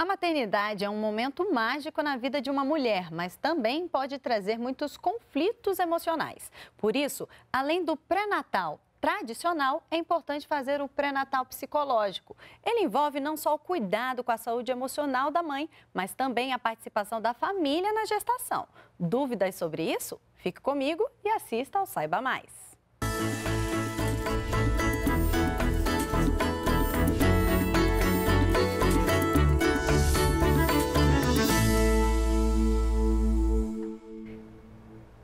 A maternidade é um momento mágico na vida de uma mulher, mas também pode trazer muitos conflitos emocionais. Por isso, além do pré-natal tradicional, é importante fazer o pré-natal psicológico. Ele envolve não só o cuidado com a saúde emocional da mãe, mas também a participação da família na gestação. Dúvidas sobre isso? Fique comigo e assista ao Saiba Mais.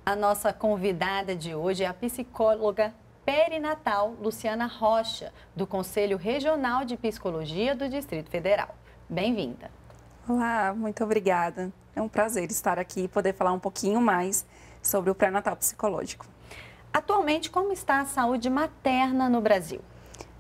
A nossa convidada de hoje é a psicóloga perinatal Luciana Rocha, do Conselho Regional de Psicologia do Distrito Federal. Bem-vinda. Olá, muito obrigada. É um prazer estar aqui e poder falar um pouquinho mais sobre o pré-natal psicológico. Atualmente, como está a saúde materna no Brasil?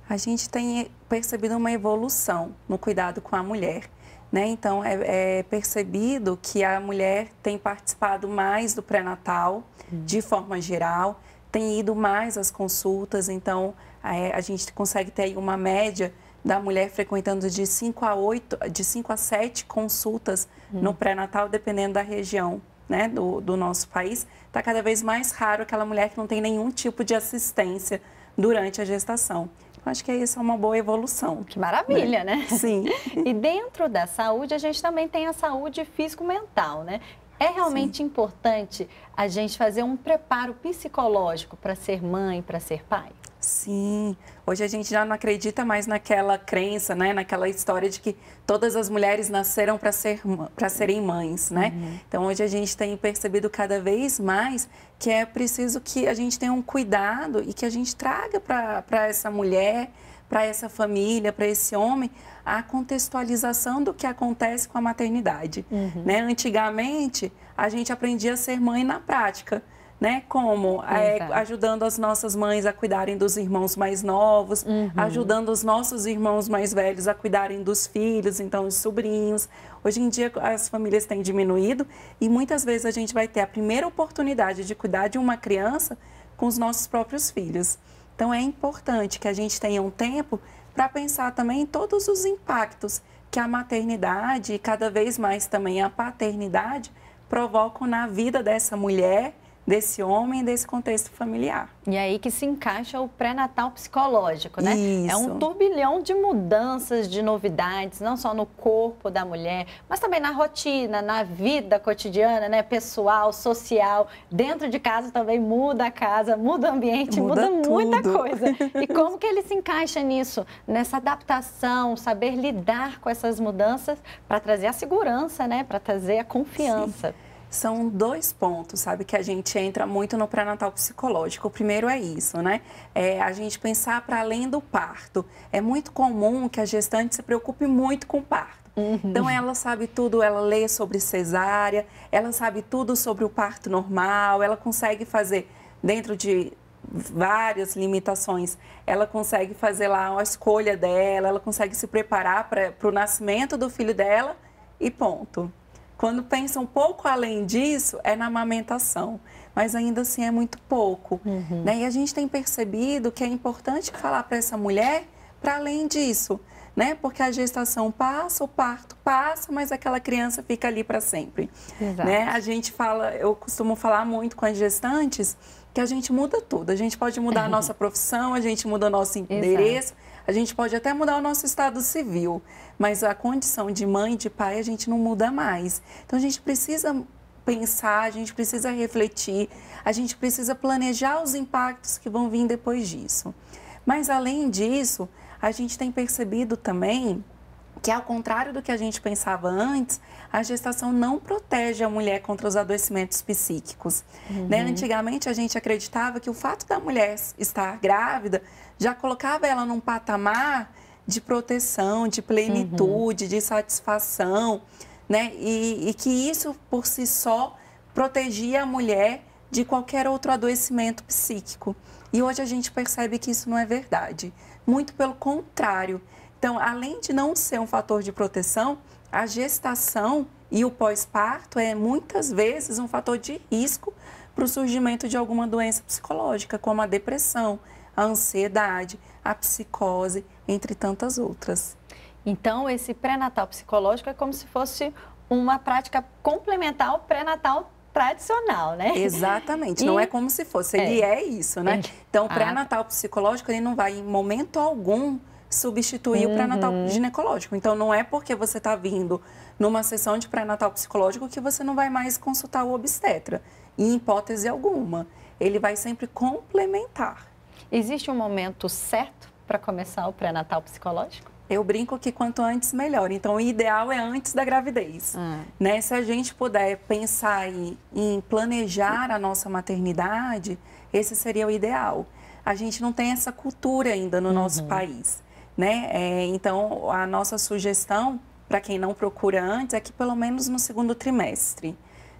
A gente tem percebido uma evolução no cuidado com a mulher. Né? Então, é, é, percebido que a mulher tem participado mais do pré-natal, uhum. de forma geral, tem ido mais às consultas, então é, a gente consegue ter aí uma média da mulher frequentando de 5 a 8, de 5 a 7 consultas uhum. no pré-natal, dependendo da região. Né, do, do nosso país, está cada vez mais raro aquela mulher que não tem nenhum tipo de assistência durante a gestação acho que é isso é uma boa evolução. Que maravilha, né? né? Sim. e dentro da saúde, a gente também tem a saúde físico-mental, né? É realmente Sim. importante a gente fazer um preparo psicológico para ser mãe, para ser pai? Sim, hoje a gente já não acredita mais naquela crença, né? Naquela história de que todas as mulheres nasceram para ser, serem mães, né? Uhum. Então hoje a gente tem percebido cada vez mais que é preciso que a gente tenha um cuidado e que a gente traga para essa mulher, para essa família, para esse homem, a contextualização do que acontece com a maternidade. Uhum. Né? Antigamente, a gente aprendia a ser mãe na prática né? Como é, ajudando as nossas mães a cuidarem dos irmãos mais novos, uhum. ajudando os nossos irmãos mais velhos a cuidarem dos filhos, então os sobrinhos. Hoje em dia as famílias têm diminuído e muitas vezes a gente vai ter a primeira oportunidade de cuidar de uma criança com os nossos próprios filhos. Então é importante que a gente tenha um tempo para pensar também em todos os impactos que a maternidade e cada vez mais também a paternidade provocam na vida dessa mulher desse homem, desse contexto familiar. E é aí que se encaixa o pré-natal psicológico, né? Isso. É um turbilhão de mudanças, de novidades, não só no corpo da mulher, mas também na rotina, na vida cotidiana, né? Pessoal, social, dentro de casa também muda a casa, muda o ambiente, muda, muda muita coisa. E como que ele se encaixa nisso? Nessa adaptação, saber lidar com essas mudanças para trazer a segurança, né? Para trazer a confiança. Sim são dois pontos, sabe, que a gente entra muito no pré-natal psicológico. O primeiro é isso, né? É a gente pensar para além do parto. É muito comum que a gestante se preocupe muito com o parto. Uhum. Então ela sabe tudo, ela lê sobre cesárea, ela sabe tudo sobre o parto normal, ela consegue fazer dentro de várias limitações, ela consegue fazer lá a escolha dela, ela consegue se preparar para o nascimento do filho dela e ponto. Quando pensa um pouco além disso, é na amamentação, mas ainda assim é muito pouco. Uhum. Né? E a gente tem percebido que é importante falar para essa mulher para além disso, né? Porque a gestação passa, o parto passa, mas aquela criança fica ali para sempre. Exato. Né? A gente fala, eu costumo falar muito com as gestantes que a gente muda tudo. A gente pode mudar a nossa profissão, a gente muda o nosso endereço, Exato. A gente pode até mudar o nosso estado civil, mas a condição de mãe e de pai a gente não muda mais. Então a gente precisa pensar, a gente precisa refletir, a gente precisa planejar os impactos que vão vir depois disso. Mas além disso, a gente tem percebido também que ao contrário do que a gente pensava antes, a gestação não protege a mulher contra os adoecimentos psíquicos. Né? Uhum. Né? Antigamente a gente acreditava que o fato da mulher estar grávida já colocava ela num patamar de proteção, de plenitude, uhum. de satisfação, né? E, e que isso por si só protegia a mulher de qualquer outro adoecimento psíquico. E hoje a gente percebe que isso não é verdade. Muito pelo contrário, então, além de não ser um fator de proteção, a gestação e o pós-parto é muitas vezes um fator de risco para o surgimento de alguma doença psicológica, como a depressão, a ansiedade, a psicose, entre tantas outras. Então, esse pré-natal psicológico é como se fosse uma prática complementar ao pré-natal tradicional, né? Exatamente, e... não é como se fosse, ele é, é isso, né? Então, o ah, pré-natal psicológico, ele não vai em momento algum substituir uhum. o pré-natal uhum. ginecológico. Então, não é porque você está vindo numa sessão de pré-natal psicológico que você não vai mais consultar o obstetra, em hipótese alguma. Ele vai sempre complementar. Existe um momento certo para começar o pré-natal psicológico? Eu brinco que quanto antes, melhor. Então, o ideal é antes da gravidez. Hum. Né? Se a gente puder pensar em, em planejar a nossa maternidade, esse seria o ideal. A gente não tem essa cultura ainda no uhum. nosso país né? É, então, a nossa sugestão para quem não procura antes é que pelo menos no segundo trimestre,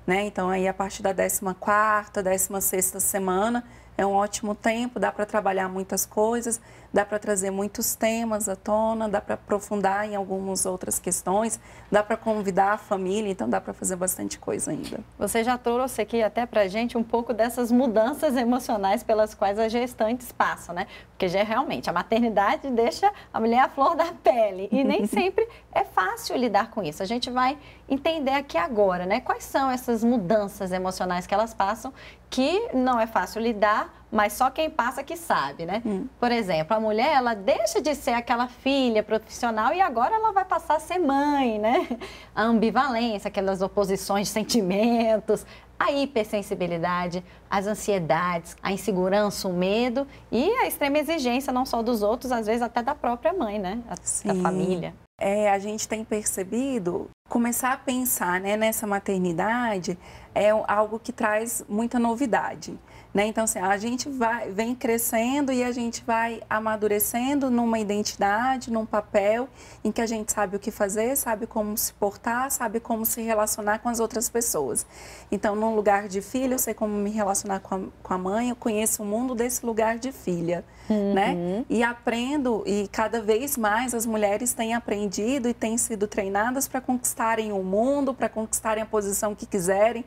né? Então, aí a partir da 14 quarta, 16 sexta semana, é um ótimo tempo, dá para trabalhar muitas coisas, dá para trazer muitos temas à tona, dá para aprofundar em algumas outras questões, dá para convidar a família, então dá para fazer bastante coisa ainda. Você já trouxe aqui até para gente um pouco dessas mudanças emocionais pelas quais as gestantes passam, né? Porque já é realmente a maternidade deixa a mulher à flor da pele e nem sempre é fácil lidar com isso. A gente vai entender aqui agora, né? Quais são essas mudanças emocionais que elas passam que não é fácil lidar, mas só quem passa que sabe, né? Hum. Por exemplo, a mulher, ela deixa de ser aquela filha profissional e agora ela vai passar a ser mãe, né? A ambivalência, aquelas oposições de sentimentos, a hipersensibilidade, as ansiedades, a insegurança, o medo e a extrema exigência não só dos outros, às vezes até da própria mãe, né? A, da família. É, a gente tem percebido, começar a pensar né, nessa maternidade é algo que traz muita novidade. Né? Então, assim, a gente vai, vem crescendo e a gente vai amadurecendo numa identidade, num papel em que a gente sabe o que fazer, sabe como se portar, sabe como se relacionar com as outras pessoas. Então, num lugar de filho, eu sei como me relacionar com a, com a mãe, eu conheço o mundo desse lugar de filha, né? uhum. né? E aprendo, e cada vez mais as mulheres têm aprendido e têm sido treinadas para conquistarem o mundo, para conquistarem a posição que quiserem,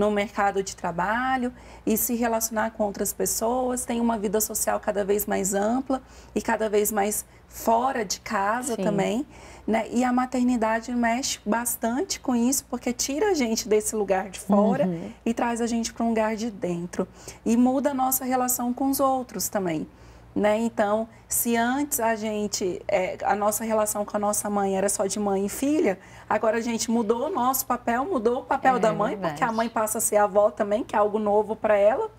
no mercado de trabalho e se relacionar com outras pessoas, tem uma vida social cada vez mais ampla e cada vez mais fora de casa Sim. também. Né? E a maternidade mexe bastante com isso, porque tira a gente desse lugar de fora uhum. e traz a gente para um lugar de dentro. E muda a nossa relação com os outros também. Né? Então, se antes a gente, é, a nossa relação com a nossa mãe era só de mãe e filha, agora a gente mudou o nosso papel, mudou o papel é, da mãe, verdade. porque a mãe passa a ser avó também, que é algo novo para ela,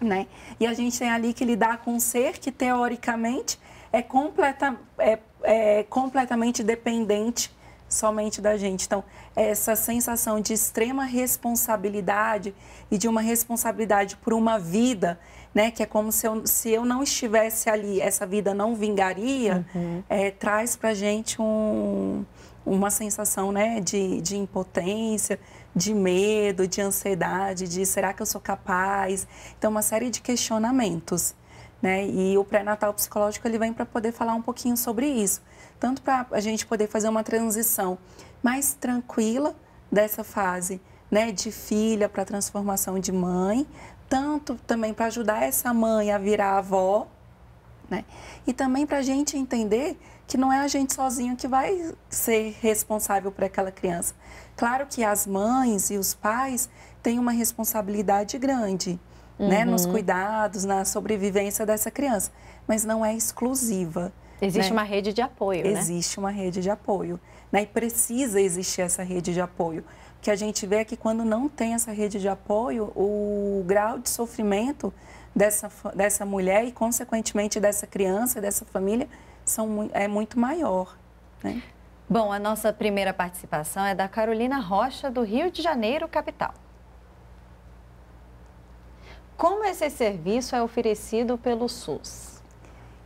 né? E a gente tem ali que lidar com um ser que, teoricamente, é, completa, é, é completamente dependente somente da gente. Então, essa sensação de extrema responsabilidade e de uma responsabilidade por uma vida né, que é como se eu, se eu não estivesse ali, essa vida não vingaria, uhum. é, traz para gente um, uma sensação né, de, de impotência, de medo, de ansiedade, de será que eu sou capaz? Então, uma série de questionamentos. Né? E o pré-natal psicológico ele vem para poder falar um pouquinho sobre isso, tanto para a gente poder fazer uma transição mais tranquila dessa fase né, de filha para transformação de mãe, tanto também para ajudar essa mãe a virar avó, né? E também para a gente entender que não é a gente sozinho que vai ser responsável por aquela criança. Claro que as mães e os pais têm uma responsabilidade grande, né, uhum. né? Nos cuidados, na sobrevivência dessa criança, mas não é exclusiva. Existe né? uma rede de apoio, né? Existe né? uma rede de apoio, né? E precisa existir essa rede de apoio que a gente vê é que quando não tem essa rede de apoio, o grau de sofrimento dessa, dessa mulher e, consequentemente, dessa criança, dessa família, são, é muito maior. Né? Bom, a nossa primeira participação é da Carolina Rocha, do Rio de Janeiro, capital. Como esse serviço é oferecido pelo SUS?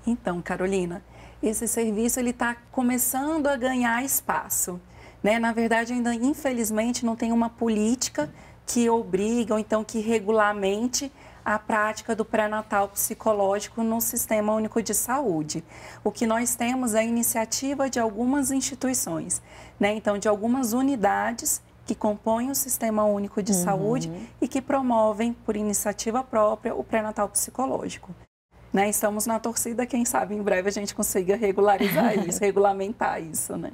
Então, Carolina, esse serviço ele está começando a ganhar espaço. Né? Na verdade, ainda infelizmente não tem uma política que obriga ou então que regulamente a prática do pré-natal psicológico no Sistema Único de Saúde. O que nós temos é a iniciativa de algumas instituições, né? então de algumas unidades que compõem o Sistema Único de uhum. Saúde e que promovem, por iniciativa própria, o pré-natal psicológico né? Estamos na torcida, quem sabe em breve a gente consiga regularizar isso, regulamentar isso, né?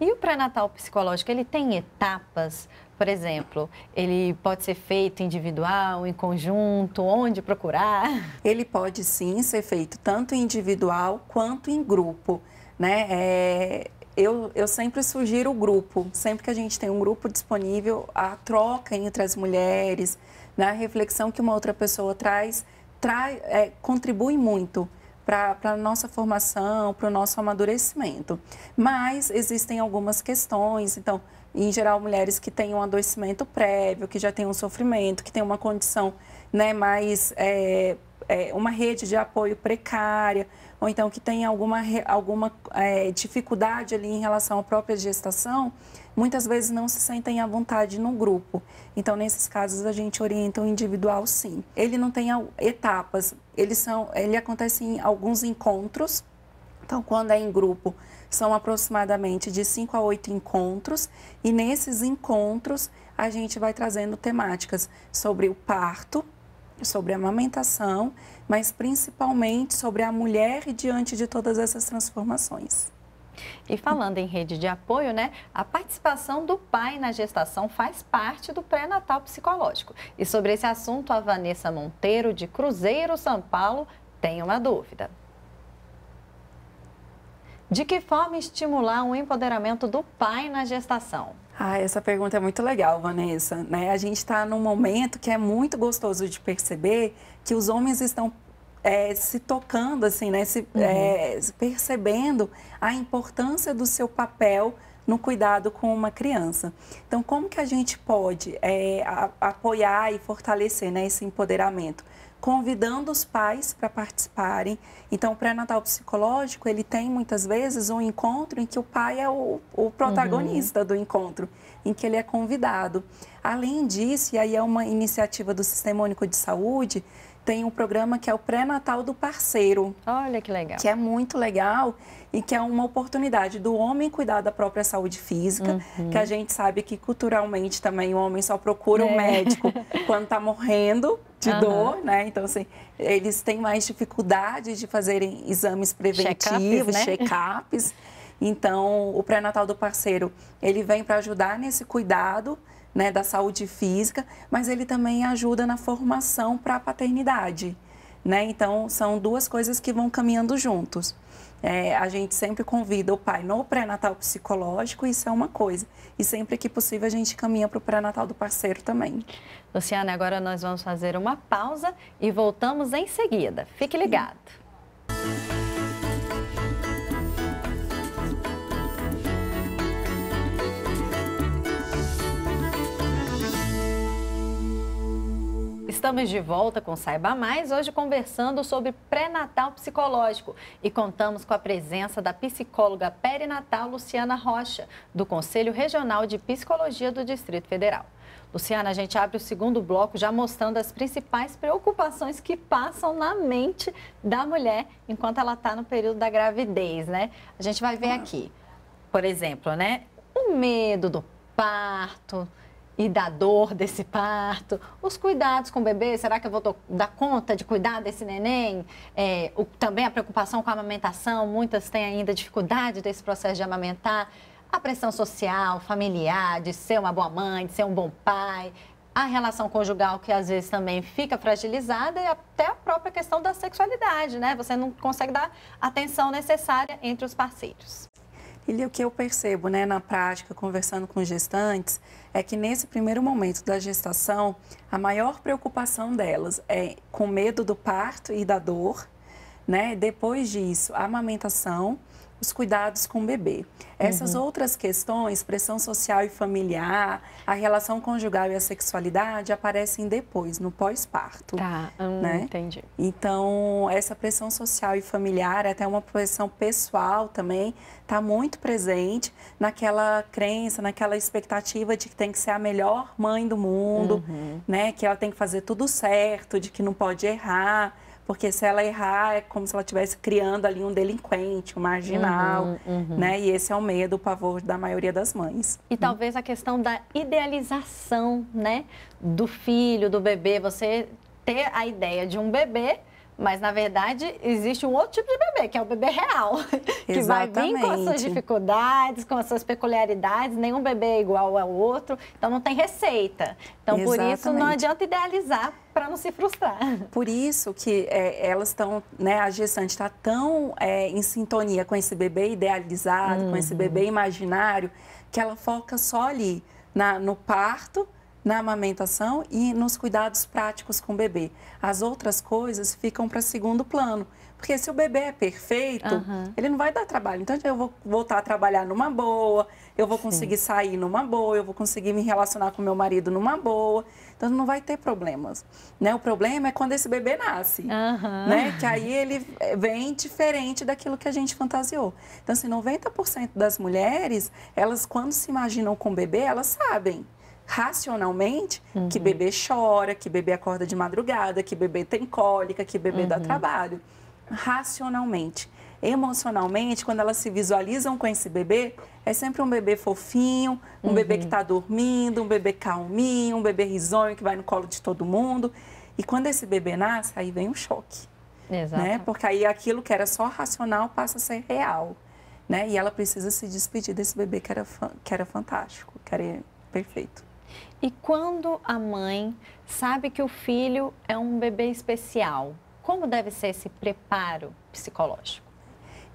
E o pré-natal psicológico, ele tem etapas? Por exemplo, ele pode ser feito individual, em conjunto, onde procurar? Ele pode sim ser feito tanto individual quanto em grupo, né? É... Eu, eu, sempre sugiro o grupo. Sempre que a gente tem um grupo disponível, a troca entre as mulheres, né? a reflexão que uma outra pessoa traz trai, é, contribui muito para a nossa formação, para o nosso amadurecimento. Mas existem algumas questões, então, em geral, mulheres que têm um adoecimento prévio, que já têm um sofrimento, que têm uma condição né, mais. É, é, uma rede de apoio precária, ou então que tem alguma, alguma é, dificuldade ali em relação à própria gestação, muitas vezes não se sentem à vontade no grupo. Então, nesses casos, a gente orienta o individual sim. Ele não tem etapas, eles são, ele acontece em alguns encontros. Então, quando é em grupo, são aproximadamente de 5 a 8 encontros, e nesses encontros a gente vai trazendo temáticas sobre o parto, sobre a amamentação, mas principalmente sobre a mulher diante de todas essas transformações. E falando em rede de apoio, né, a participação do pai na gestação faz parte do pré-natal psicológico. E sobre esse assunto, a Vanessa Monteiro, de Cruzeiro, São Paulo, tem uma dúvida. De que forma estimular o empoderamento do pai na gestação? Ah, essa pergunta é muito legal, Vanessa. Né? A gente está num momento que é muito gostoso de perceber que os homens estão é, se tocando, assim, né? Se, uhum. é, percebendo a importância do seu papel no cuidado com uma criança. Então, como que a gente pode é, a, apoiar e fortalecer né, esse empoderamento? Convidando os pais para participarem. Então, o pré-natal psicológico, ele tem muitas vezes um encontro em que o pai é o, o uhum. protagonista uhum. do encontro, em que ele é convidado. Além disso, e aí é uma iniciativa do Sistema Único de Saúde, tem um programa que é o pré-natal do parceiro. Olha que legal. Que é muito legal e que é uma oportunidade do homem cuidar da própria saúde física, uhum. que a gente sabe que culturalmente também o homem só procura é. um médico quando está morrendo de uhum. dor, né? Então, assim, eles têm mais dificuldade de fazerem exames preventivos, check-ups. Né? Check então, o pré-natal do parceiro, ele vem para ajudar nesse cuidado né, da saúde física, mas ele também ajuda na formação para a paternidade. Né? Então, são duas coisas que vão caminhando juntos. É, a gente sempre convida o pai no pré-natal psicológico, isso é uma coisa. E sempre que possível a gente caminha para o pré-natal do parceiro também. Luciana, agora nós vamos fazer uma pausa e voltamos em seguida. Fique ligado. Sim. Estamos de volta com Saiba Mais, hoje conversando sobre pré-natal psicológico e contamos com a presença da psicóloga perinatal Luciana Rocha, do Conselho Regional de Psicologia do Distrito Federal. Luciana, a gente abre o segundo bloco já mostrando as principais preocupações que passam na mente da mulher enquanto ela está no período da gravidez, né? A gente vai ver uhum. aqui, por exemplo, né? O medo do parto, e da dor desse parto, os cuidados com o bebê, será que eu vou dar conta de cuidar desse neném? É, o, também a preocupação com a amamentação, muitas têm ainda dificuldade desse processo de amamentar. A pressão social, familiar, de ser uma boa mãe, de ser um bom pai, a relação conjugal que às vezes também fica fragilizada e até a própria questão da sexualidade, né? Você não consegue dar atenção necessária entre os parceiros. E o que eu percebo né, na prática, conversando com gestantes, é que nesse primeiro momento da gestação, a maior preocupação delas é com medo do parto e da dor, né? Depois disso, a amamentação, os cuidados com o bebê. Essas uhum. outras questões, pressão social e familiar, a relação conjugal e a sexualidade aparecem depois, no pós-parto. Tá, hum, né? entendi. Então, essa pressão social e familiar, até uma pressão pessoal também, está muito presente naquela crença, naquela expectativa de que tem que ser a melhor mãe do mundo, uhum. né? Que ela tem que fazer tudo certo, de que não pode errar porque se ela errar é como se ela estivesse criando ali um delinquente, um marginal, uhum, uhum. né? E esse é o medo, o pavor da maioria das mães. E uhum. talvez a questão da idealização, né, do filho, do bebê, você ter a ideia de um bebê mas, na verdade, existe um outro tipo de bebê, que é o bebê real. Que Exatamente. vai vir com as suas dificuldades, com as suas peculiaridades. Nenhum bebê é igual ao outro. Então, não tem receita. Então, Exatamente. por isso, não adianta idealizar para não se frustrar. Por isso que é, elas estão, né, a gestante está tão é, em sintonia com esse bebê idealizado, uhum. com esse bebê uhum. imaginário, que ela foca só ali na, no parto na amamentação e nos cuidados práticos com o bebê. As outras coisas ficam para segundo plano. Porque se o bebê é perfeito, uhum. ele não vai dar trabalho. Então, eu vou voltar a trabalhar numa boa, eu vou conseguir Sim. sair numa boa, eu vou conseguir me relacionar com meu marido numa boa. Então, não vai ter problemas. Né? O problema é quando esse bebê nasce, uhum. né? que aí ele eh, vem diferente daquilo que a gente fantasiou. Então, se assim, 90% das mulheres, elas quando se imaginam com o bebê, elas sabem racionalmente uhum. que bebê chora, que bebê acorda de madrugada, que bebê tem cólica, que bebê uhum. dá trabalho. Racionalmente. Emocionalmente, quando elas se visualizam com esse bebê, é sempre um bebê fofinho, um uhum. bebê que está dormindo, um bebê calminho, um bebê risonho que vai no colo de todo mundo. E quando esse bebê nasce, aí vem um choque. Exato. Né? Porque aí aquilo que era só racional passa a ser real. Né? E ela precisa se despedir desse bebê que era, que era fantástico, que era perfeito. E quando a mãe sabe que o filho é um bebê especial, como deve ser esse preparo psicológico?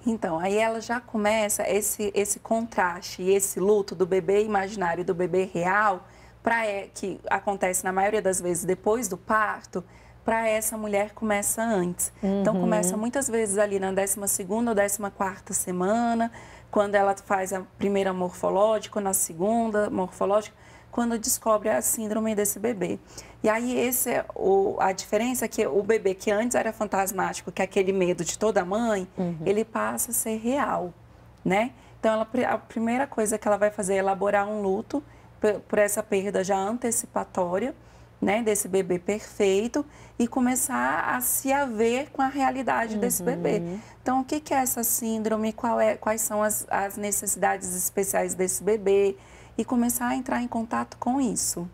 Então, aí ela já começa esse, esse contraste, esse luto do bebê imaginário e do bebê real, pra, é, que acontece na maioria das vezes depois do parto, para essa mulher começa antes. Então, uhum. Então, começa muitas vezes ali na 12 ou 14 semana, quando ela faz a primeira morfológica, na segunda morfológica quando descobre a síndrome desse bebê. E aí esse é o, a diferença é que o bebê que antes era fantasmático, que é aquele medo de toda mãe, uhum. ele passa a ser real, né? Então ela, a primeira coisa que ela vai fazer é elaborar um luto por, por essa perda já antecipatória, né, desse bebê perfeito e começar a se haver com a realidade uhum. desse bebê. Então, o que, que é essa síndrome? É, quais são as, as necessidades especiais desse bebê? e começar a entrar em contato com isso.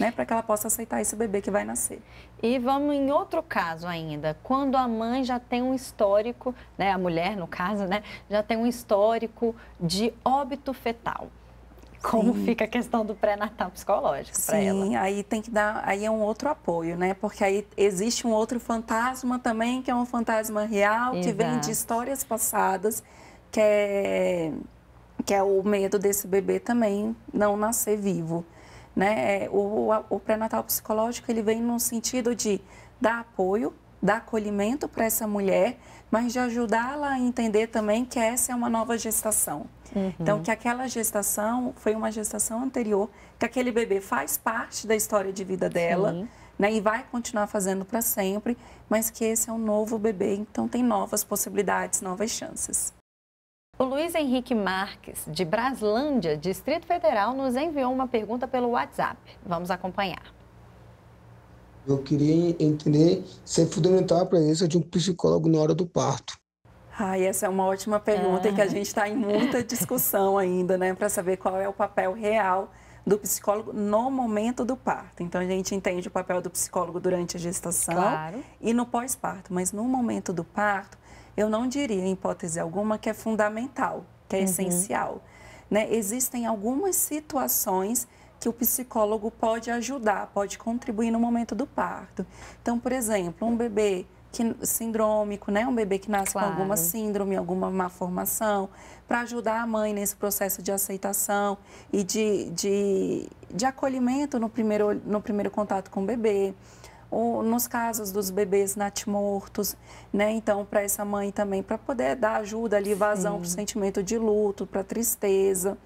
Né, para que ela possa aceitar esse bebê que vai nascer. E vamos em outro caso ainda, quando a mãe já tem um histórico, né, a mulher no caso, né, já tem um histórico de óbito fetal. Como Sim. fica a questão do pré-natal psicológico para ela? Sim, aí tem que dar, aí é um outro apoio, né? Porque aí existe um outro fantasma também, que é um fantasma real, Exato. que vem de histórias passadas, que é que é o medo desse bebê também não nascer vivo. Né? É, o, o pré-natal psicológico ele vem no sentido de dar apoio, dar acolhimento para essa mulher, mas de ajudá-la a entender também que essa é uma nova gestação. Uhum. Então, que aquela gestação foi uma gestação anterior, que aquele bebê faz parte da história de vida dela. Né, e vai continuar fazendo para sempre, mas que esse é um novo bebê, então tem novas possibilidades, novas chances. O Luiz Henrique Marques, de Braslândia, Distrito Federal, nos enviou uma pergunta pelo WhatsApp. Vamos acompanhar. Eu queria entender se é fundamental a presença de um psicólogo na hora do parto. Ai, essa é uma ótima pergunta ah. e que a gente está em muita discussão ainda, né, para saber qual é o papel real do psicólogo no momento do parto. Então a gente entende o papel do psicólogo durante a gestação claro. e no pós-parto, mas no momento do parto, eu não diria, em hipótese alguma, que é fundamental, que é uhum. essencial. Né? Existem algumas situações que o psicólogo pode ajudar, pode contribuir no momento do parto. Então, por exemplo, um bebê que, sindrômico, né? Um bebê que nasce claro. com alguma síndrome, alguma malformação, para ajudar a mãe nesse processo de aceitação e de, de, de acolhimento no primeiro, no primeiro contato com o bebê nos casos dos bebês natimortos, né? Então, para essa mãe também, para poder dar ajuda ali, vazão para o sentimento de luto, para tristeza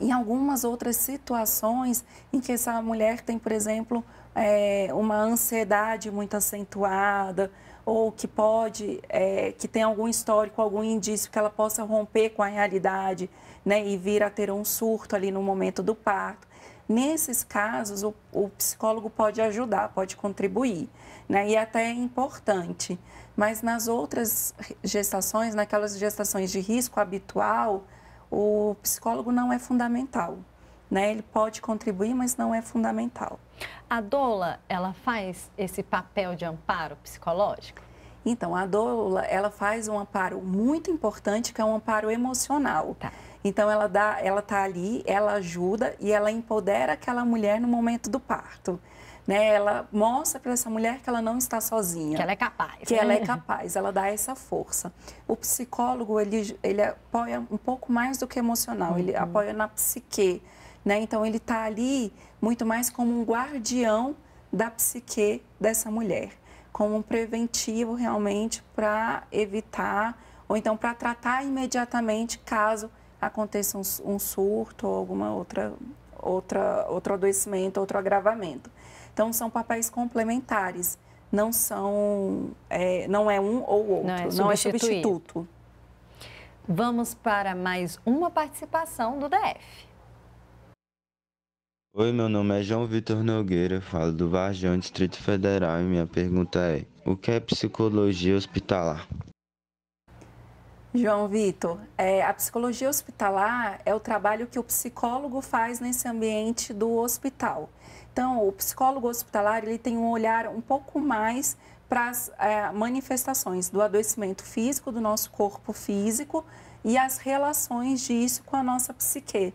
em algumas outras situações em que essa mulher tem, por exemplo, é, uma ansiedade muito acentuada ou que pode, é, que tem algum histórico, algum indício que ela possa romper com a realidade né, e vir a ter um surto ali no momento do parto. Nesses casos, o, o psicólogo pode ajudar, pode contribuir, né? E até é importante. Mas nas outras gestações, naquelas gestações de risco habitual, o psicólogo não é fundamental. Né? Ele pode contribuir, mas não é fundamental. A doula, ela faz esse papel de amparo psicológico? Então, a doula, ela faz um amparo muito importante, que é um amparo emocional. Tá. Então ela dá, ela tá ali, ela ajuda e ela empodera aquela mulher no momento do parto. Né, ela mostra para essa mulher que ela não está sozinha. Que ela é capaz. Que né? ela é capaz, ela dá essa força. O psicólogo, ele, ele apoia um pouco mais do que emocional, uhum. ele apoia na psique, né? Então, ele está ali muito mais como um guardião da psique dessa mulher, como um preventivo realmente para evitar ou então para tratar imediatamente caso aconteça um, um surto ou alguma outra, outra, outro adoecimento, outro agravamento. Então, são papéis complementares, não são, é, não é um ou outro, não é, não é substituto. Vamos para mais uma participação do DF. Oi, meu nome é João Vitor Nogueira, falo do Varjão, Distrito Federal, e minha pergunta é: o que é psicologia hospitalar? João Vitor, é, a psicologia hospitalar é o trabalho que o psicólogo faz nesse ambiente do hospital. Então, o psicólogo hospitalar ele tem um olhar um pouco mais para as é, manifestações do adoecimento físico, do nosso corpo físico e as relações disso com a nossa psique.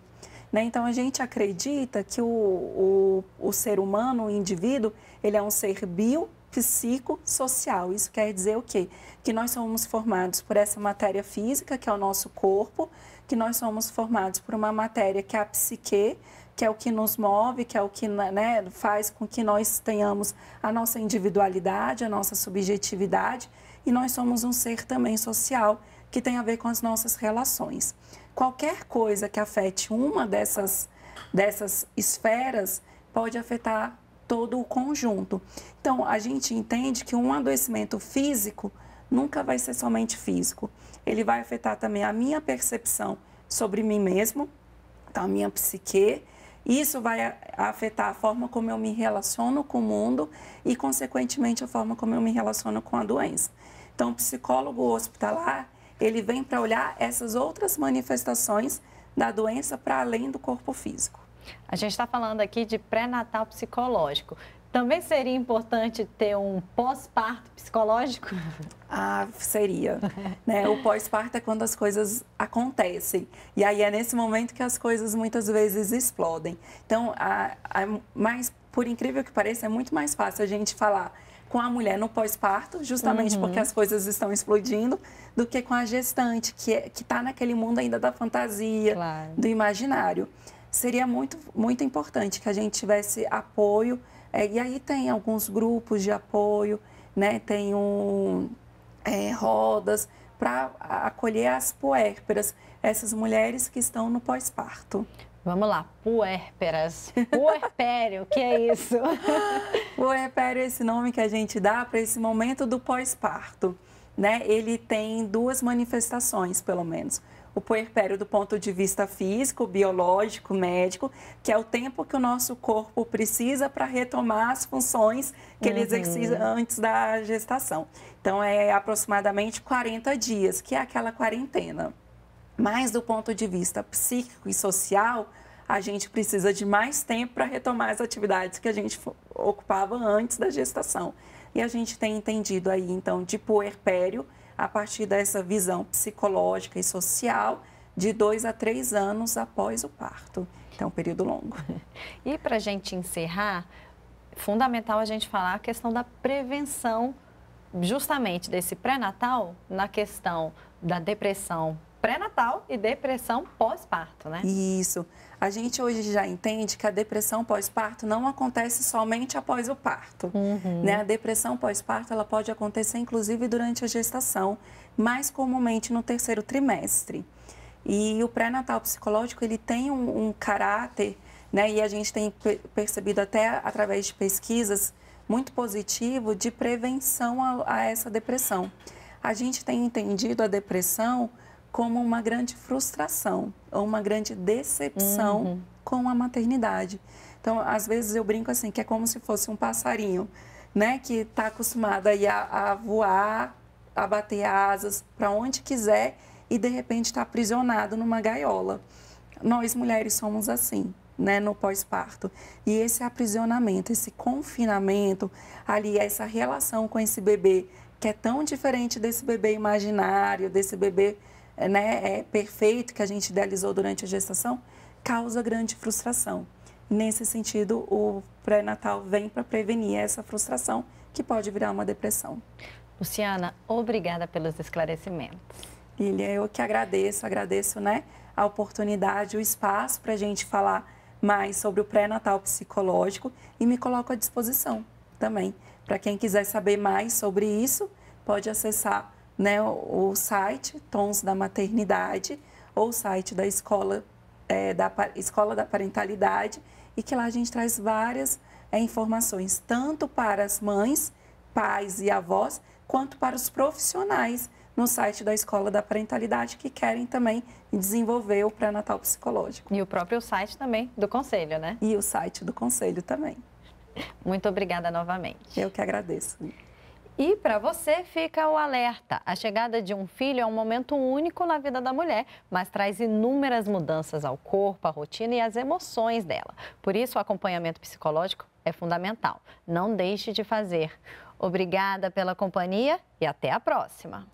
Né? Então, a gente acredita que o, o, o ser humano, o indivíduo, ele é um ser bio psicossocial. Isso quer dizer o quê? Que nós somos formados por essa matéria física, que é o nosso corpo, que nós somos formados por uma matéria que é a psique, que é o que nos move, que é o que né, né faz com que nós tenhamos a nossa individualidade, a nossa subjetividade, e nós somos um ser também social, que tem a ver com as nossas relações. Qualquer coisa que afete uma dessas, dessas esferas pode afetar todo o conjunto. Então, a gente entende que um adoecimento físico nunca vai ser somente físico. Ele vai afetar também a minha percepção sobre mim mesmo, então a minha psique. Isso vai afetar a forma como eu me relaciono com o mundo e, consequentemente, a forma como eu me relaciono com a doença. Então, o psicólogo hospitalar, ele vem para olhar essas outras manifestações da doença para além do corpo físico. A gente está falando aqui de pré-natal psicológico. Também seria importante ter um pós-parto psicológico? Ah, seria. né? O pós-parto é quando as coisas acontecem. E aí é nesse momento que as coisas muitas vezes explodem. Então, a, a, por incrível que pareça, é muito mais fácil a gente falar com a mulher no pós-parto, justamente uhum. porque as coisas estão explodindo, do que com a gestante, que é, está naquele mundo ainda da fantasia, claro. do imaginário seria muito, muito importante que a gente tivesse apoio. É, e aí tem alguns grupos de apoio, né? tem um, é, rodas para acolher as puérperas, essas mulheres que estão no pós-parto. Vamos lá, puérperas. Puerpério, que é isso? Puerpério é esse nome que a gente dá para esse momento do pós-parto. Né? Ele tem duas manifestações, pelo menos o puerpério do ponto de vista físico, biológico, médico, que é o tempo que o nosso corpo precisa para retomar as funções que uhum. ele exercia antes da gestação. Então, é aproximadamente 40 dias, que é aquela quarentena. Mas, do ponto de vista psíquico e social, a gente precisa de mais tempo para retomar as atividades que a gente ocupava antes da gestação. E a gente tem entendido aí, então, de puerpério a partir dessa visão psicológica e social de dois a três anos após o parto. Então, é um período longo. E para a gente encerrar, fundamental a gente falar a questão da prevenção justamente desse pré-natal na questão da depressão pré-natal e depressão pós-parto, né? Isso. A gente hoje já entende que a depressão pós-parto não acontece somente após o parto. Uhum. Né? A depressão pós-parto ela pode acontecer inclusive durante a gestação, mais comumente no terceiro trimestre. E o pré-natal psicológico ele tem um, um caráter, né? E a gente tem percebido até através de pesquisas muito positivo de prevenção a, a essa depressão. A gente tem entendido a depressão como uma grande frustração ou uma grande decepção uhum. com a maternidade. Então, às vezes eu brinco assim, que é como se fosse um passarinho, né, que está acostumado a, a voar, a bater asas para onde quiser e de repente está aprisionado numa gaiola. Nós mulheres somos assim, né, no pós-parto. E esse aprisionamento, esse confinamento, ali essa relação com esse bebê que é tão diferente desse bebê imaginário, desse bebê né, é perfeito que a gente idealizou durante a gestação, causa grande frustração. Nesse sentido, o pré-natal vem para prevenir essa frustração que pode virar uma depressão. Luciana, obrigada pelos esclarecimentos. Ilha, eu que agradeço, agradeço né, a oportunidade, o espaço para a gente falar mais sobre o pré-natal psicológico e me coloco à disposição também. Para quem quiser saber mais sobre isso, pode acessar né, o site Tons da Maternidade ou o site da Escola, é, da Escola da Parentalidade e que lá a gente traz várias é, informações, tanto para as mães, pais e avós, quanto para os profissionais no site da Escola da Parentalidade que querem também desenvolver o pré-natal psicológico. E o próprio site também do Conselho, né? E o site do Conselho também. Muito obrigada novamente. Eu que agradeço. E para você fica o alerta. A chegada de um filho é um momento único na vida da mulher, mas traz inúmeras mudanças ao corpo, à rotina e às emoções dela. Por isso, o acompanhamento psicológico é fundamental. Não deixe de fazer. Obrigada pela companhia e até a próxima.